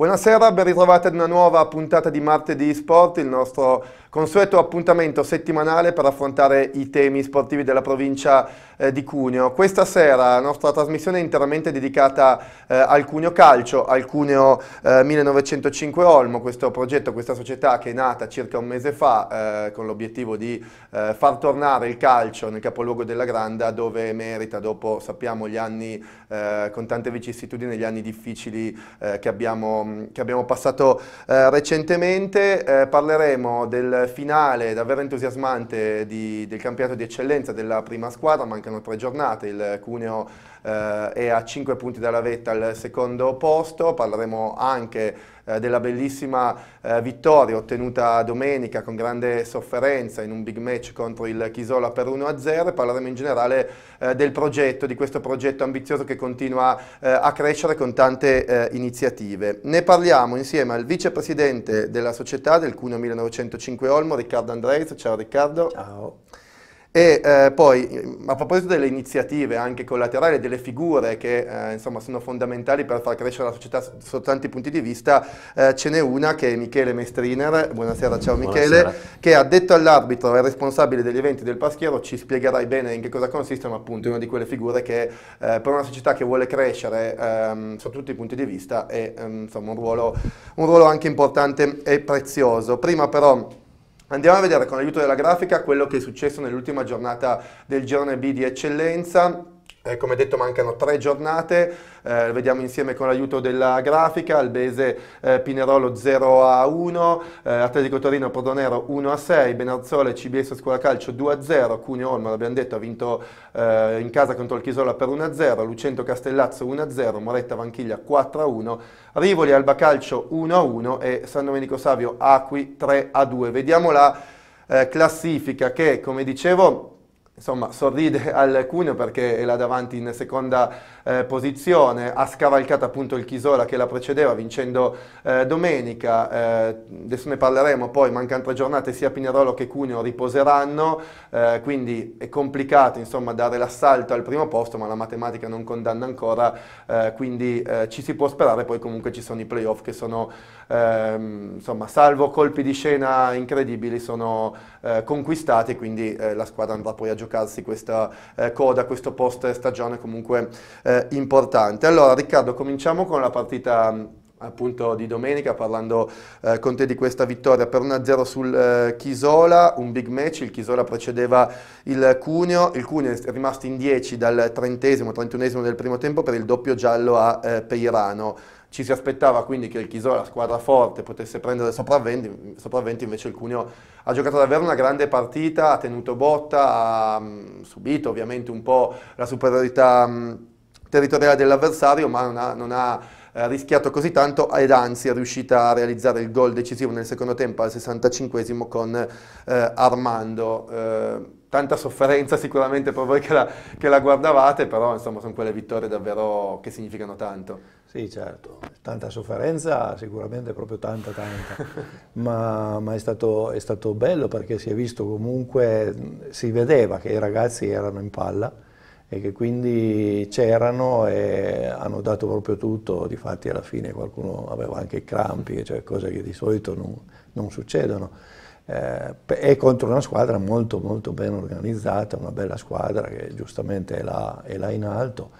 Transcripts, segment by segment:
Buonasera, ben ritrovati ad una nuova puntata di Martedì Sport, il nostro consueto appuntamento settimanale per affrontare i temi sportivi della provincia eh, di Cuneo. Questa sera la nostra trasmissione è interamente dedicata eh, al Cuneo Calcio, al Cuneo eh, 1905 Olmo, questo progetto, questa società che è nata circa un mese fa eh, con l'obiettivo di eh, far tornare il calcio nel capoluogo della Granda dove merita dopo, sappiamo, gli anni eh, con tante vicissitudini, gli anni difficili che abbiamo Mm, che abbiamo passato eh, recentemente. Eh, parleremo del finale davvero entusiasmante di, del campionato di eccellenza della prima squadra, mancano tre giornate, il Cuneo eh, è a 5 punti dalla vetta al secondo posto, parleremo anche eh, della bellissima eh, vittoria ottenuta domenica con grande sofferenza in un big match contro il Chisola per 1-0 e parleremo in generale eh, del progetto, di questo progetto ambizioso che continua eh, a crescere con tante eh, iniziative. Ne parliamo insieme al vicepresidente della società del Cuno 1905 Olmo, Riccardo Andreis. Ciao Riccardo. Ciao. E eh, poi, mm, a proposito delle iniziative anche collaterali, delle figure che eh, insomma, sono fondamentali per far crescere la società sotto tanti punti di vista, eh, ce n'è una che è Michele Mestriner, buonasera, ciao Michele, buonasera. che addetto all'arbitro e responsabile degli eventi del Paschiero, ci spiegherai bene in che cosa consiste, ma appunto una di quelle figure che eh, per una società che vuole crescere ehm, sotto tutti i punti di vista è ehm, insomma, un, ruolo, un ruolo anche importante e prezioso. Prima però Andiamo a vedere con l'aiuto della grafica quello che è successo nell'ultima giornata del girone B di eccellenza eh, come detto mancano tre giornate, eh, vediamo insieme con l'aiuto della grafica, Albese eh, Pinerolo 0 a 1, eh, Atletico Torino Prodonero 1 a 6, Benarzole CBS Scuola Calcio 2 a 0, Cuneo Olma l'abbiamo detto ha vinto eh, in casa contro il Chisola per 1 a 0, Lucento Castellazzo 1 a 0, Moretta Vanchiglia 4 a 1, Rivoli Alba Calcio 1 a 1 e San Domenico Savio Acqui 3 a 2. Vediamo la eh, classifica che come dicevo insomma, sorride al Cuneo perché è là davanti in seconda eh, posizione, ha scavalcato appunto il Chisola che la precedeva vincendo eh, domenica, eh, adesso ne parleremo poi, mancano tre giornate, sia Pinerolo che Cuneo riposeranno, eh, quindi è complicato insomma dare l'assalto al primo posto, ma la matematica non condanna ancora, eh, quindi eh, ci si può sperare, poi comunque ci sono i playoff che sono, ehm, insomma, salvo colpi di scena incredibili, sono conquistati, quindi la squadra andrà poi a giocare giocarsi questa eh, coda, questo post stagione comunque eh, importante. Allora Riccardo cominciamo con la partita appunto di domenica parlando eh, con te di questa vittoria per 1-0 sul eh, Chisola, un big match, il Chisola precedeva il Cuneo, il Cuneo è rimasto in 10 dal trentesimo, trentunesimo del primo tempo per il doppio giallo a eh, Peirano. Ci si aspettava quindi che il Chisola, la squadra forte, potesse prendere sopravventi, sopravventi invece il Cuneo ha giocato davvero una grande partita, ha tenuto botta, ha mh, mm, subito ovviamente un po' la superiorità mh, mm, territoriale dell'avversario, ma non ha, non ha eh, rischiato così tanto ed anzi è riuscita a realizzare il gol decisivo nel secondo tempo al 65 con eh, Armando. Eh, tanta sofferenza sicuramente per voi che la, che la guardavate, però insomma sono quelle vittorie davvero che significano tanto. Sì, certo, tanta sofferenza, sicuramente proprio tanta, tanta, ma, ma è, stato, è, stato, bello perché si è visto comunque, si vedeva che i ragazzi erano in palla e che quindi c'erano e hanno dato proprio tutto, difatti alla fine qualcuno aveva anche i crampi, cioè cose che di solito non, non succedono eh, e contro una squadra molto molto ben organizzata, una bella squadra che giustamente è là, è là in alto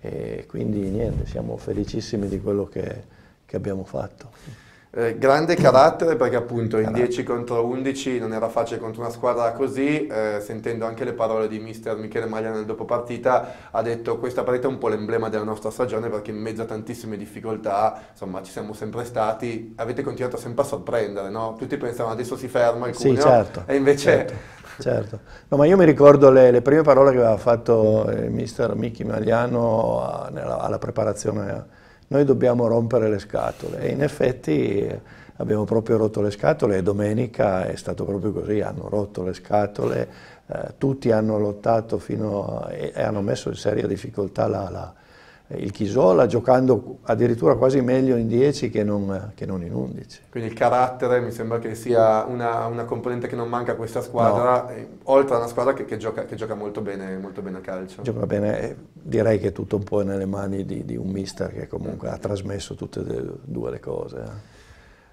e quindi niente, siamo felicissimi di quello che, che abbiamo fatto. Eh, grande carattere perché appunto in 10 contro 11 non era facile contro una squadra così, eh, sentendo anche le parole di mister Michele Maglia nel dopopartita, ha detto questa partita è un po' l'emblema della nostra stagione perché in mezzo a tantissime difficoltà, insomma ci siamo sempre stati, avete continuato sempre a sorprendere, no? Tutti pensavano adesso si ferma il cuneo, sì, certo, e invece... Certo, certo. No, ma io mi ricordo le, le, prime parole che aveva fatto il eh, mister Michi Magliano alla preparazione noi dobbiamo rompere le scatole e in effetti eh, abbiamo proprio rotto le scatole e domenica è stato proprio così, hanno rotto le scatole, eh, tutti hanno lottato fino a, e, hanno messo in seria difficoltà la, la il Chisola giocando addirittura quasi meglio in 10 che non, che non in 11. Quindi il carattere mi sembra che sia una, una componente che non manca a questa squadra, no. Eh, oltre a una squadra che, che, gioca, che gioca, molto, bene, molto bene a calcio. Gioca bene, eh, direi che è tutto un po' nelle mani di, di un mister che comunque ha trasmesso tutte e due le cose. Eh.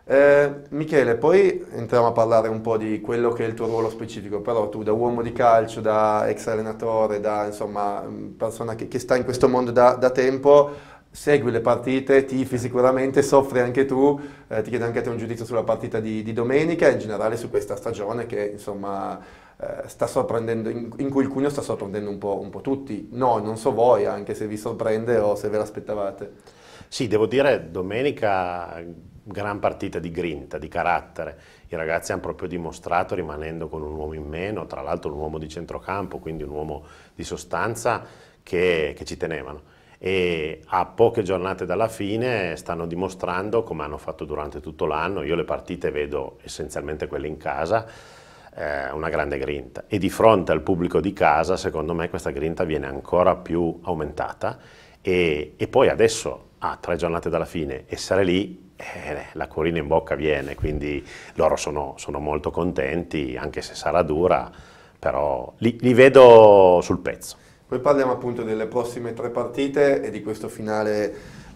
Eh, Michele, poi entriamo a parlare un po' di quello che è il tuo ruolo specifico, però tu da uomo di calcio, da ex allenatore, da insomma persona che, che sta in questo mondo da, da tempo, segui le partite, tifi sicuramente, soffri anche tu, eh, ti chiedo anche a te un giudizio sulla partita di, di domenica e in generale su questa stagione che insomma eh, sta sorprendendo, in, in, cui il Cugno sta sorprendendo un po', un po' tutti, no, non so voi anche se vi sorprende o se ve l'aspettavate. Sì, devo dire domenica gran partita di grinta, di carattere. I ragazzi hanno proprio dimostrato, rimanendo con un uomo in meno, tra l'altro un uomo di centrocampo, quindi un uomo di sostanza, che, che ci tenevano. E a poche giornate dalla fine stanno dimostrando, come hanno fatto durante tutto l'anno, io le partite vedo essenzialmente quelle in casa, eh, una grande grinta. E di fronte al pubblico di casa, secondo me, questa grinta viene ancora più aumentata. e, e poi adesso, a tre giornate dalla fine, essere lì eh, la corina in bocca viene, quindi loro sono, sono molto contenti, anche se sarà dura, però li, li vedo sul pezzo. Poi parliamo appunto delle prossime tre partite e di questo finale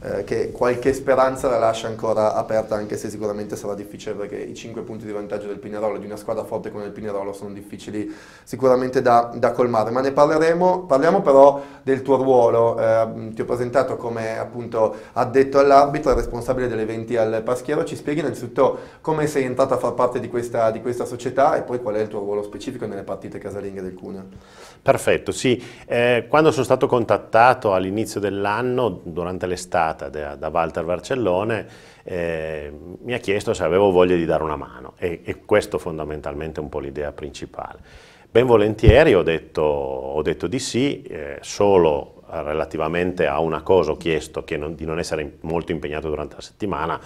eh, che qualche speranza la lascia ancora aperta anche se sicuramente sarà difficile perché i 5 punti di vantaggio del Pinerolo, di una squadra forte come il Pinerolo, sono difficili sicuramente da, da colmare, ma ne parleremo, parliamo però del tuo ruolo, eh, ti ho presentato come appunto addetto all'arbitro, e responsabile delle 20 al Paschiero, ci spieghi innanzitutto come sei entrato a far parte di questa, di questa società e poi qual è il tuo ruolo specifico nelle partite casalinghe del Cuneo. Perfetto, sì, eh, quando sono stato contattato all'inizio dell'anno, durante l'estate, contattata da, da Walter Barcellone, eh, mi ha chiesto se avevo voglia di dare una mano e, e questo fondamentalmente è un po' l'idea principale. Ben volentieri ho detto, ho detto di sì, eh, solo relativamente a una cosa ho chiesto che non, di non essere molto impegnato durante la settimana,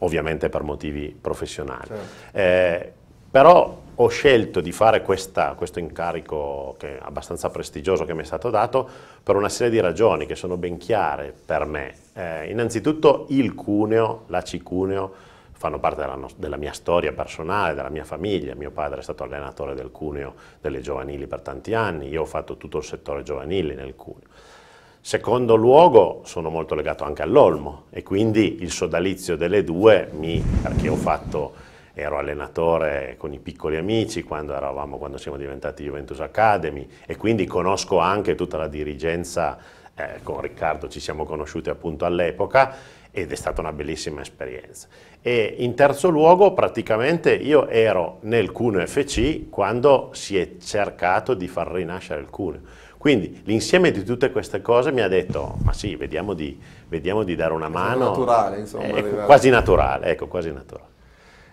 ovviamente per motivi professionali. Certo. Eh, però ho scelto di fare questa, questo incarico che è abbastanza prestigioso che mi è stato dato per una serie di ragioni che sono ben chiare per me. Eh, innanzitutto il cuneo, la cicuneo, fanno parte della, no della, mia storia personale, della mia famiglia. Mio padre è stato allenatore del cuneo delle giovanili per tanti anni, io ho fatto tutto il settore giovanile nel cuneo. Secondo luogo sono molto legato anche all'Olmo e quindi il sodalizio delle due mi, perché ho fatto ero allenatore con i piccoli amici quando, eravamo, quando siamo diventati Juventus Academy e quindi conosco anche tutta la dirigenza, eh, con Riccardo ci siamo conosciuti appunto all'epoca ed è stata una bellissima esperienza. E in terzo luogo praticamente io ero nel Cuneo FC quando si è cercato di far rinascere il Cuneo. Quindi l'insieme di tutte queste cose mi ha detto, ma sì, vediamo di, vediamo di dare una mano. È Naturale, insomma. È eh, quasi naturale, ecco, quasi naturale.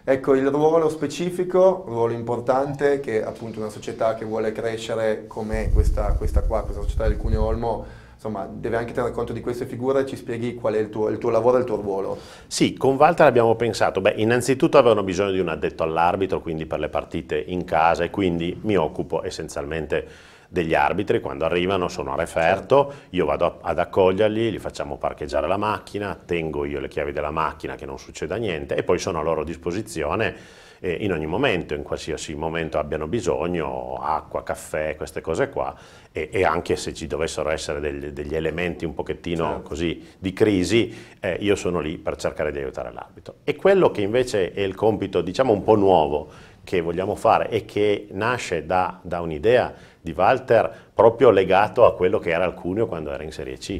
Ecco, il ruolo specifico, ruolo importante che appunto una società che vuole crescere come questa, questa qua, questa società del Cuneo Olmo, insomma, deve anche tenere conto di queste figure ci spieghi qual è il tuo, il tuo, lavoro e il tuo ruolo. Sì, con Walter abbiamo pensato, beh, innanzitutto avevano bisogno di un addetto all'arbitro, quindi per le partite in casa e quindi mi occupo essenzialmente degli arbitri, quando arrivano sono a referto, io vado ad accoglierli, li facciamo parcheggiare la macchina, tengo io le chiavi della macchina che non succeda niente e poi sono a loro disposizione in ogni momento, in qualsiasi momento abbiano bisogno, acqua, caffè, queste cose qua, e, e anche se ci dovessero essere degli, degli elementi un pochettino certo. così di crisi, eh, io sono lì per cercare di aiutare l'arbitro. E quello che invece è il compito, diciamo, un po' nuovo che vogliamo fare e che nasce da, da un'idea di Walter proprio legato a quello che era il Cuneo quando era in Serie C,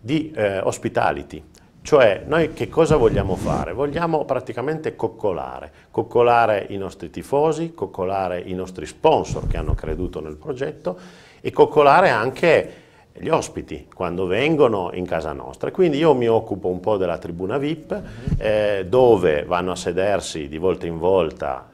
di eh, hospitality. Cioè noi che cosa vogliamo fare? Vogliamo praticamente coccolare, coccolare i nostri tifosi, coccolare i nostri sponsor che hanno creduto nel progetto e coccolare anche gli ospiti quando vengono in casa nostra. Quindi io mi occupo un po' della tribuna VIP eh, dove vanno a sedersi di volta in volta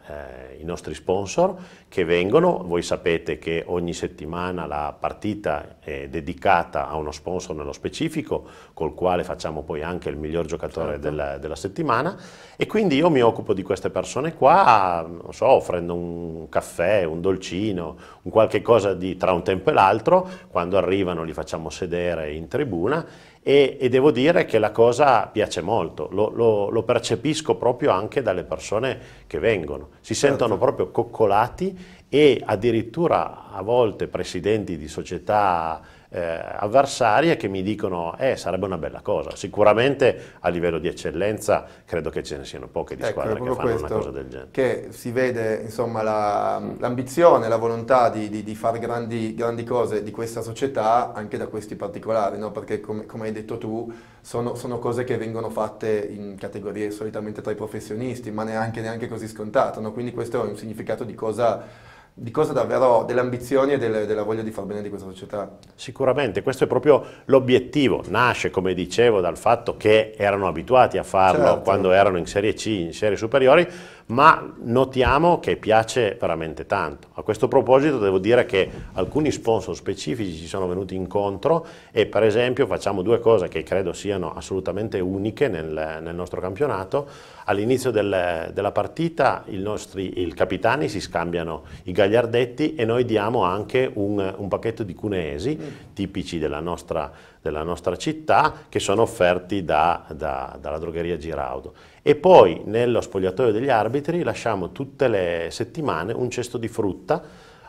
eh, i nostri sponsor che vengono. Voi sapete che ogni settimana la partita è dedicata a uno sponsor nello specifico, col quale facciamo poi anche il miglior giocatore certo. della, della, settimana. E quindi io mi occupo di queste persone qua, non so, offrendo un caffè, un dolcino, un qualche cosa di tra un tempo e l'altro. Quando arrivano li facciamo sedere in tribuna e, e, devo dire che la cosa piace molto, lo, lo, lo percepisco proprio anche dalle persone che vengono, si sentono certo. proprio coccolati e addirittura a volte presidenti di società eh, avversarie che mi dicono eh, sarebbe una bella cosa. Sicuramente a livello di eccellenza credo che ce ne siano poche di ecco, squadre che fanno una cosa del genere. Che si vede insomma, l'ambizione, la, volontà di, di, di fare grandi, grandi, cose di questa società anche da questi particolari, no? perché com, come hai detto tu sono, sono, cose che vengono fatte in categorie solitamente tra i professionisti, ma neanche, neanche così scontato, no? quindi questo è un significato di cosa di cosa davvero, delle ambizioni e delle, della voglia di far bene di questa società. Sicuramente, questo è proprio l'obiettivo, nasce come dicevo dal fatto che erano abituati a farlo certo. quando erano in Serie C, in serie superiori, ma notiamo che piace veramente tanto. A questo proposito devo dire che alcuni sponsor specifici ci sono venuti incontro e per esempio facciamo due cose che credo siano assolutamente uniche nel, nel nostro campionato. All'inizio del, della partita i nostri capitani si scambiano i gagliardetti e noi diamo anche un, un pacchetto di cuneesi mm. tipici della nostra della nostra città che sono offerti da, da, dalla drogheria Giraudo. E poi nello spogliatoio degli arbitri lasciamo tutte le settimane un cesto di frutta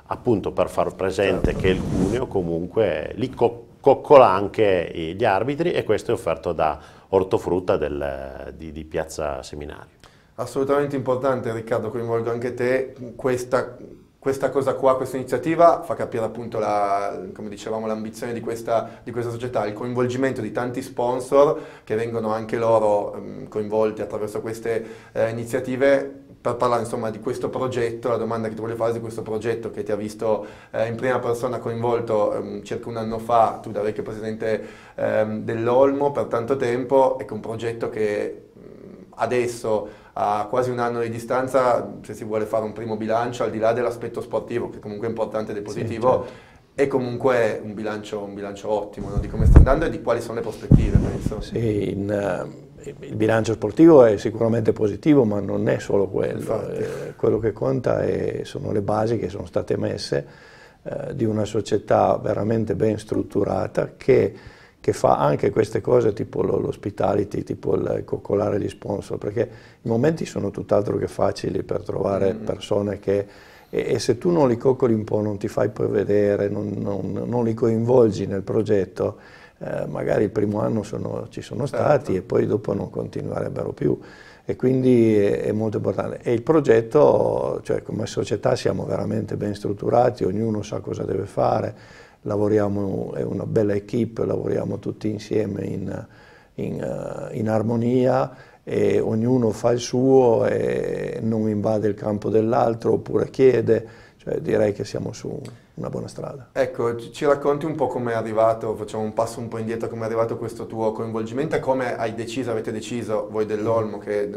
appunto per far presente certo. che il cuneo comunque li co coccola anche gli arbitri e questo è offerto da Ortofrutta del, di, di Piazza Seminario. Assolutamente importante Riccardo, coinvolgo anche te, questa questa cosa qua, questa iniziativa fa capire appunto, la, come dicevamo, l'ambizione di questa, di questa, società, il coinvolgimento di tanti sponsor che vengono anche loro um, coinvolti attraverso queste eh, iniziative per parlare insomma di questo progetto, la domanda che ti voglio fare è di questo progetto che ti ha visto eh, in prima persona coinvolto ehm, circa un anno fa, tu da vecchio presidente ehm, dell'Olmo per tanto tempo, ecco un progetto che ehm, adesso a quasi un anno di distanza, se si vuole fare un primo bilancio, al di là dell'aspetto sportivo, che comunque è importante ed è positivo, sì, certo. è comunque un bilancio, un bilancio ottimo no? di come sta andando e di quali sono le prospettive, penso. Sì, in, uh, il bilancio sportivo è sicuramente positivo, ma non è solo quello. Eh, quello che conta è, sono le basi che sono state messe eh, di una società veramente ben strutturata che che fa anche queste cose tipo l'ospitality, tipo il coccolare gli sponsor, perché i momenti sono tutt'altro che facili per trovare mm. persone che e, e, se tu non li coccoli un po', non ti fai prevedere, non, non, non li coinvolgi nel progetto, eh, magari il primo anno sono, ci sono certo. stati certo. e poi dopo non continuerebbero più e quindi è, è, molto importante. E il progetto, cioè come società siamo veramente ben strutturati, ognuno sa cosa deve fare, lavoriamo, è una bella equip, lavoriamo tutti insieme in, in, eh, in armonia e ognuno fa il suo e non invade il campo dell'altro oppure chiede, cioè direi che siamo su una buona strada. Ecco, ci racconti un po' come è arrivato, facciamo un passo un po' indietro, come è arrivato questo tuo coinvolgimento e come hai deciso, avete deciso voi dell'Olmo che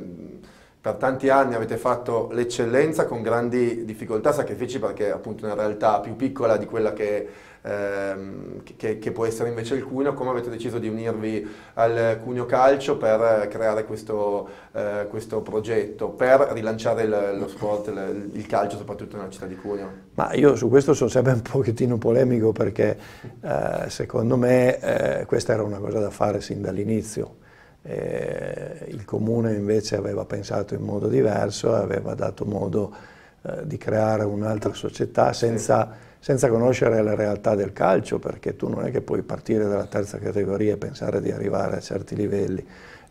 per tanti anni avete fatto l'eccellenza con grandi difficoltà, sacrifici perché appunto è una realtà più piccola di quella che, ehm, che, che, può essere invece il Cuneo, come avete deciso di unirvi al Cuneo Calcio per creare questo, eh, questo progetto, per rilanciare il, lo sport, il, il, calcio soprattutto nella città di Cuneo? Ma io su questo sono sempre un pochettino polemico perché eh, secondo me eh, questa era una cosa da fare sin dall'inizio eh, il comune invece aveva pensato in modo diverso, aveva dato modo eh, di creare un'altra società senza, senza, conoscere la realtà del calcio, perché tu non è che puoi partire dalla terza categoria e pensare di arrivare a certi livelli.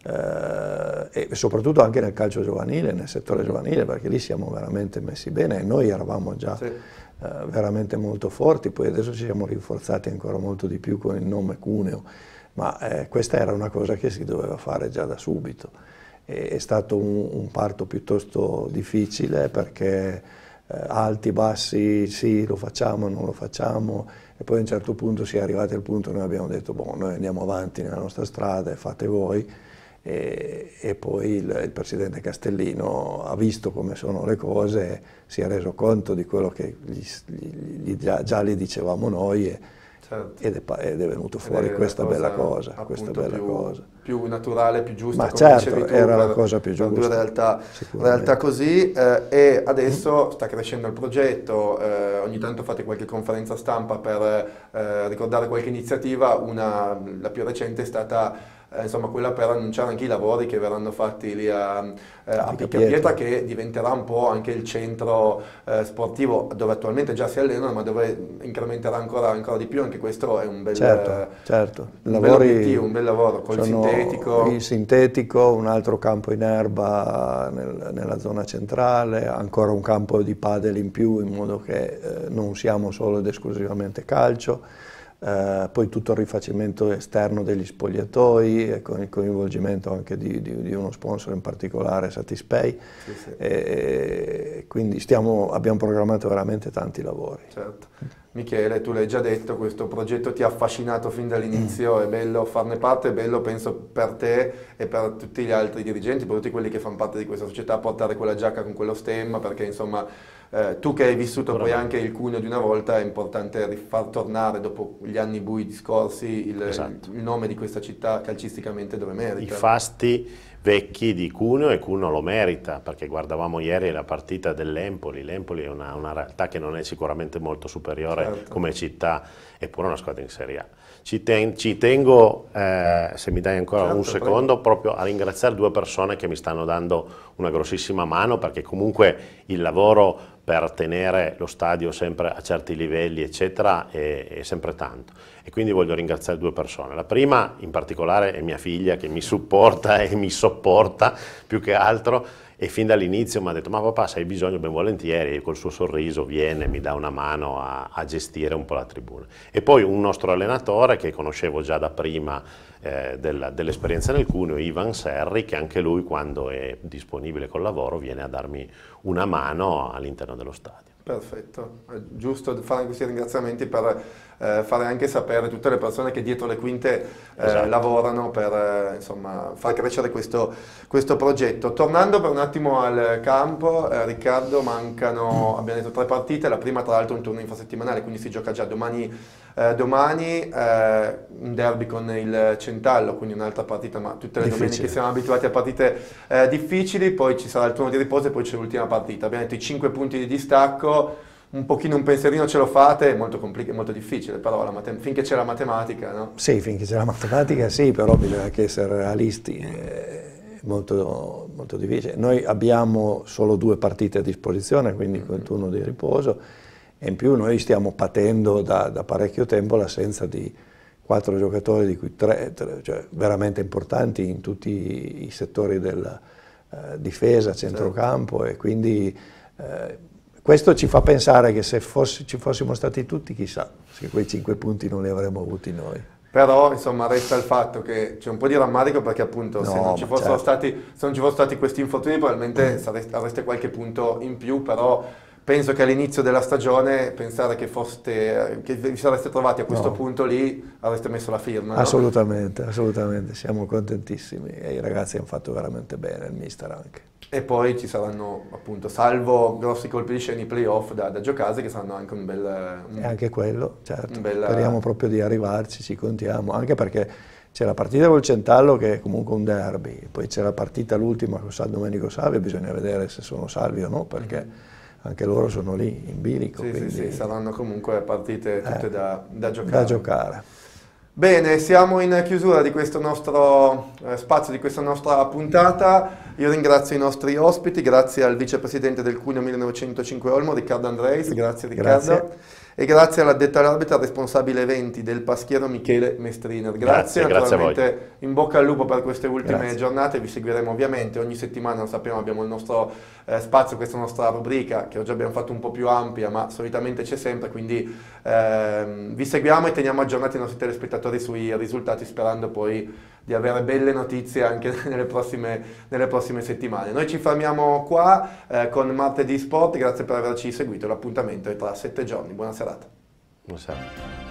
Eh, e soprattutto anche nel calcio giovanile, nel settore giovanile, perché lì siamo veramente messi bene e noi eravamo già sì. Eh, veramente molto forti, poi adesso ci siamo rinforzati ancora molto di più con il nome Cuneo ma eh, questa era una cosa che si doveva fare già da subito. E, è stato un, un, parto piuttosto difficile perché eh, alti, bassi, sì, lo facciamo, non lo facciamo, e poi a un certo punto si è arrivati al punto noi abbiamo detto, boh, noi andiamo avanti nella nostra strada e fate voi. E, e poi il, il, presidente Castellino ha visto come sono le cose, si è reso conto di quello che gli, gli, gli, già, già gli dicevamo noi. E, Certo. Ed, è, ed, è, venuto fuori è questa cosa, bella cosa, questa bella più, cosa. Più naturale, più giusta. Ma certo, tu, era la cosa più giusta. Due realtà, realtà così eh, e adesso mm-hmm. sta crescendo il progetto, eh, ogni tanto fate qualche conferenza stampa per eh, ricordare qualche iniziativa, una, la più recente è stata eh, insomma, quella per annunciare anche i lavori che verranno fatti lì a, eh, a Pietra, che diventerà un po' anche il centro eh, sportivo dove attualmente già si allenano, ma dove incrementerà ancora, ancora di più, anche questo è un bel, certo, certo. Un Lavori, bel obiettivo, un bel lavoro, col sintetico. Il sintetico, un altro campo in erba nel, nella zona centrale, ancora un campo di padel in più, in modo che eh, non siamo solo ed esclusivamente calcio eh, poi tutto il rifacimento esterno degli spogliatoi eh, con il coinvolgimento anche di, di, di, uno sponsor in particolare, Satispay, sì, sì. E, quindi stiamo, abbiamo programmato veramente tanti lavori. Certo. Michele, tu l'hai già detto, questo progetto ti ha affascinato fin dall'inizio, è bello farne parte, è bello penso per te e per tutti gli altri dirigenti, per tutti quelli che fanno parte di questa società, portare quella giacca con quello stemma, perché insomma eh, tu che hai vissuto poi anche il cuneo di una volta, è importante far tornare dopo gli anni bui discorsi il, esatto. il nome di questa città calcisticamente dove merita. I fasti vecchi di Cuneo e Cuneo lo merita perché guardavamo ieri la partita dell'Empoli, l'Empoli è una, una, realtà che non è sicuramente molto superiore certo. come città, eppure una squadra in Serie A. Ci, ten, ci tengo, eh, se mi dai ancora certo, un secondo, prego. proprio a ringraziare due persone che mi stanno dando una grossissima mano perché comunque il lavoro per tenere lo stadio sempre a certi livelli, eccetera, è, è, sempre tanto. E quindi voglio ringraziare due persone. La prima, in particolare, è mia figlia che mi supporta e mi sopporta più che altro. E fin dall'inizio mi ha detto, ma papà, se hai bisogno, ben volentieri, e col suo sorriso viene, mi dà una mano a, a gestire un po' la tribuna. E poi un nostro allenatore, che conoscevo già da prima, eh, dell'esperienza nel Cuneo, Ivan Serri, che anche lui quando è disponibile col lavoro viene a darmi una mano all'interno dello stadio. Perfetto, è giusto fare questi ringraziamenti per eh, fare anche sapere tutte le persone che dietro le quinte eh, esatto. lavorano per eh, insomma, far crescere questo, questo, progetto. Tornando per un attimo al campo, eh, Riccardo, mancano, abbiamo detto, tre partite, la prima tra l'altro è un turno infrasettimanale, quindi si gioca già domani, eh, domani eh, un derby con il Centallo, quindi un'altra partita, ma tutte le Difficile. domeniche siamo abituati a partite difficili, poi ci sarà il turno di riposo e poi c'è l'ultima partita. Abbiamo detto i 5 punti di distacco un pochino un pensierino ce lo fate, è molto, compli- molto difficile, però la matem- finché c'è la matematica, no? Sì, finché c'è la matematica sì, però bisogna anche essere realisti, eh, è molto, molto difficile. Noi abbiamo solo due partite a disposizione, quindi mm-hmm. 21 di riposo, e in più noi stiamo patendo da, da parecchio tempo l'assenza di quattro giocatori, di cui tre, tre cioè veramente importanti in tutti i settori della eh, difesa, centrocampo, certo. e quindi... Eh, questo ci fa pensare che se fossi, ci fossimo stati tutti, chissà, se quei cinque punti non li avremmo avuti noi. Però insomma resta il fatto che c'è un po' di rammarico perché appunto no, se, non ci fossero certo. stati, se non ci fossero stati questi infortuni probabilmente mm. sareste, avreste qualche punto in più, però penso che all'inizio della stagione pensare che, foste, che vi sareste trovati a questo no. punto lì avreste messo la firma. Assolutamente, no? assolutamente, siamo contentissimi e i ragazzi hanno fatto veramente bene, il mister anche. E poi ci saranno appunto, salvo grossi colpi di scena, i playoff da, da giocarsi che saranno anche un bel... Un, e anche quello, certo, bel, speriamo proprio di arrivarci, ci contiamo, anche perché c'è la partita col Centallo che è comunque un derby, poi c'è la partita l'ultima con San Domenico Salvi, bisogna vedere se sono salvi o no perché... Mm anche loro sono lì in bilico. Sì, quindi... sì, sì, saranno comunque partite eh, tutte eh, da, da, giocare. da, giocare. Bene, siamo in chiusura di questo nostro eh, spazio, di questa nostra puntata. Io ringrazio i nostri ospiti, grazie al vicepresidente del Cuneo 1905 Olmo, Riccardo Andreis, grazie Riccardo. Grazie e grazie all'addetta arbitra responsabile eventi del Paschiero Michele Mestriner. Grazie, grazie naturalmente grazie in bocca al lupo per queste ultime grazie. giornate, vi seguiremo ovviamente, ogni settimana lo sappiamo abbiamo il nostro eh, spazio, questa nostra rubrica che oggi abbiamo fatto un po' più ampia ma solitamente c'è sempre, quindi ehm, vi seguiamo e teniamo aggiornati i nostri telespettatori sui risultati sperando poi di avere belle notizie anche nelle prossime, nelle prossime settimane. Noi ci fermiamo qua eh, con Martedì Sport, grazie per averci seguito, l'appuntamento è tra sette giorni. Buona serata. Buona serata.